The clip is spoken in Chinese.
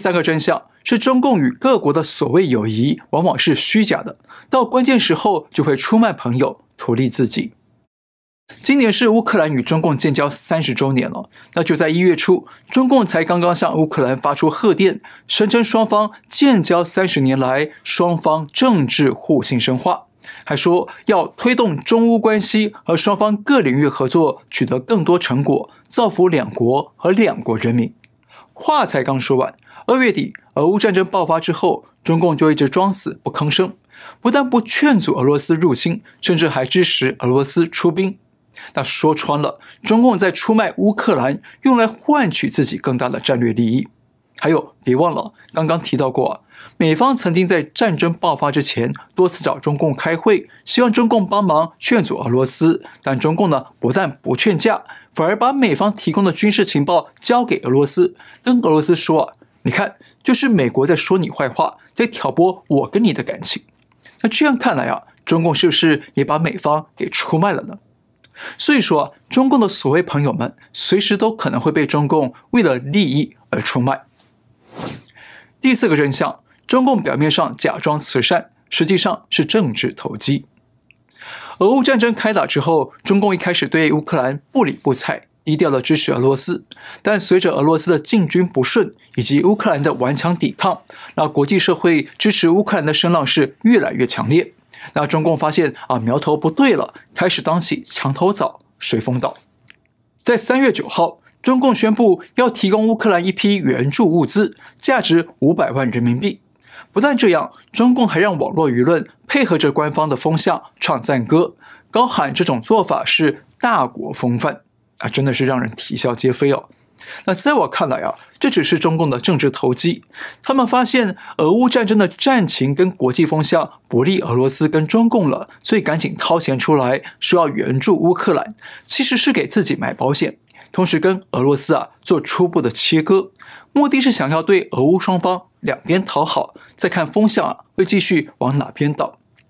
三个真相是：中共与各国的所谓友谊往往是虚假的，到关键时候就会出卖朋友，图利自己。今年是乌克兰与中共建交三十周年了，那就在一月初，中共才刚刚向乌克兰发出贺电，声称双方建交三十年来，双方政治互信深化，还说要推动中乌关系和双方各领域合作取得更多成果，造福两国和两国人民。话才刚说完。二月底，俄乌战争爆发之后，中共就一直装死不吭声，不但不劝阻俄罗斯入侵，甚至还支持俄罗斯出兵。那说穿了，中共在出卖乌克兰，用来换取自己更大的战略利益。还有，别忘了刚刚提到过，美方曾经在战争爆发之前多次找中共开会，希望中共帮忙劝阻俄罗斯，但中共呢，不但不劝架，反而把美方提供的军事情报交给俄罗斯，跟俄罗斯说。你看，就是美国在说你坏话，在挑拨我跟你的感情。那这样看来啊，中共是不是也把美方给出卖了呢？所以说，中共的所谓朋友们，随时都可能会被中共为了利益而出卖。第四个真相：中共表面上假装慈善，实际上是政治投机。俄乌战争开打之后，中共一开始对乌克兰不理不睬。低调的支持俄罗斯，但随着俄罗斯的进军不顺以及乌克兰的顽强抵抗，那国际社会支持乌克兰的声浪是越来越强烈。那中共发现啊苗头不对了，开始当起墙头草，随风倒。在三月九号，中共宣布要提供乌克兰一批援助物资，价值五百万人民币。不但这样，中共还让网络舆论配合着官方的风向唱赞歌，高喊这种做法是大国风范。啊，真的是让人啼笑皆非哦。那在我看来啊，这只是中共的政治投机。他们发现俄乌战争的战情跟国际风向不利俄罗斯跟中共了，所以赶紧掏钱出来说要援助乌克兰，其实是给自己买保险，同时跟俄罗斯啊做初步的切割，目的是想要对俄乌双方两边讨好，再看风向啊会继续往哪边倒。